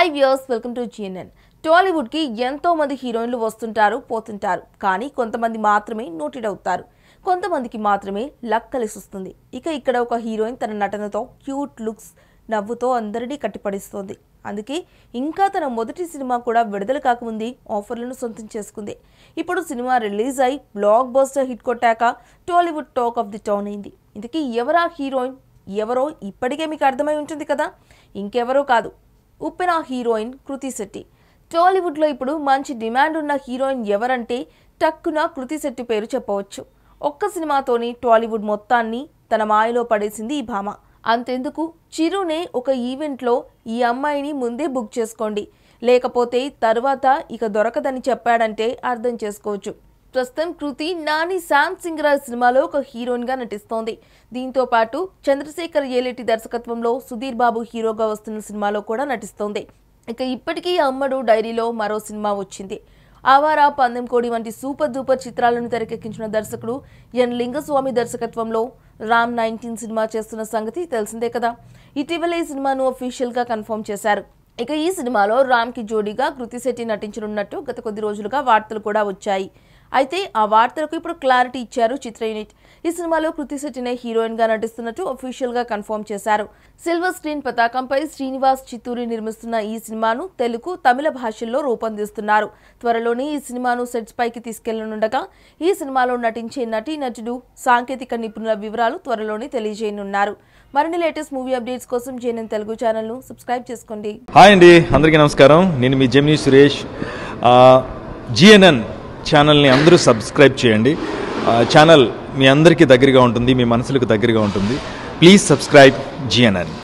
hi viewers welcome to GNN టాలీవుడ్కి ఎంతో మంది హీరోయిన్లు వస్తుంటారు పోతుంటారు కానీ కొంతమంది మాత్రమే నోటెడ్ అవుతారు కొంతమందికి మాత్రమే లక్ కలిసిస్తుంది ఇక ఇక్కడ ఒక హీరోయిన్ తన నటనతో క్యూట్ లుక్స్ నవ్వుతో అందరినీ కట్టిపడిస్తోంది అందుకే ఇంకా తన మొదటి సినిమా కూడా విడుదల కాకముందు ఆఫర్లను సొంతం చేసుకుంది ఇప్పుడు సినిమా రిలీజ్ అయి బ్లాక్ బస్టర్ హిట్ కొట్టాక Tollywood talk of the town అయింది ఇందుకే ఎవరా హీరోయిన్ ఎవరో ఇప్పటికే మీకు అర్థమై ఉంటుంది కదా ఇంకెవరో కాదు ఉప్పెన హీరోయిన్ కృతి శెట్టి టాలీవుడ్లో ఇప్పుడు మంచి డిమాండ్ ఉన్న హీరోయిన్ ఎవరంటే టక్కున కృతి శెట్టి పేరు చెప్పవచ్చు ఒక్క సినిమాతోని టాలీవుడ్ మొత్తాన్ని తన మాయలో పడేసింది ఈ భామ అంతెందుకు చిరునే ఒక ఈవెంట్లో ఈ అమ్మాయిని ముందే బుక్ చేసుకోండి లేకపోతే తర్వాత ఇక దొరకదని చెప్పాడంటే అర్థం చేసుకోవచ్చు ప్రస్తుతం కృతి నాని శాంత్ సింగరాజ్ సినిమాలో ఒక హీరోయిన్గా నటిస్తోంది దీంతో పాటు చంద్రశేఖర్ ఏలేటి దర్శకత్వంలో సుధీర్ బాబు హీరోగా వస్తున్న సినిమాలో కూడా నటిస్తోంది ఇక ఇప్పటికీ అమ్మడు డైరీలో మరో సినిమా వచ్చింది ఆవారా పందెం కోడి వంటి సూపర్ డూపర్ చిత్రాలను తెరకెక్కించిన దర్శకుడు ఎన్ లింగస్వామి దర్శకత్వంలో రామ్ నైన్టీన్ సినిమా చేస్తున్న సంగతి తెలిసిందే కదా ఇటీవల ఈ సినిమాను అఫీషియల్గా కన్ఫర్మ్ చేశారు ఇక ఈ సినిమాలో రామ్కి జోడీగా కృతిశెట్టి నటించనున్నట్టు గత కొద్ది రోజులుగా వార్తలు కూడా వచ్చాయి అయితే ఆ వార్తలకు ఇప్పుడు క్లారిటీ ఇచ్చారు చిత్ర యూనిట్ ఈ సినిమాలో కృతి శెట్టినే హీరోయిన్ గా నటిస్తున్నట్టు అఫీషియల్ గా కన్ఫర్మ్ చేశారు సిల్వర్ స్క్రీన్ పతాకంపై శ్రీనివాస్ చిత్తూరి నిర్మిస్తున్న ఈ సినిమాను తెలుగు తమిళ భాషల్లో రూపొందిస్తున్నారు త్వరలోనే ఈ సినిమాను సెట్స్ పైకి తీసుకెళ్లనుండగా ఈ సినిమాలో నటించే నటీ నటుడు సాంకేతిక నిపుణుల వివరాలు త్వరలోనే తెలియజేయనున్నారు మరిన్ని లేటెస్ట్ మూవీ అప్డేట్స్ కోసం జేఎన్ఎన్ తెలుగు ను సబ్స్క్రైబ్ చేసుకోండి హాయ్ అండి అందరికీ నమస్కారం నేను మీ జమినీ సురేష్ జిఎన్ఎన్ ఛానల్ని అందరూ సబ్స్క్రైబ్ చేయండి ఛానల్ మీ అందరికీ దగ్గరగా ఉంటుంది మీ మనసులకు దగ్గరగా ఉంటుంది ప్లీజ్ సబ్స్క్రైబ్ జిఎన్ఎన్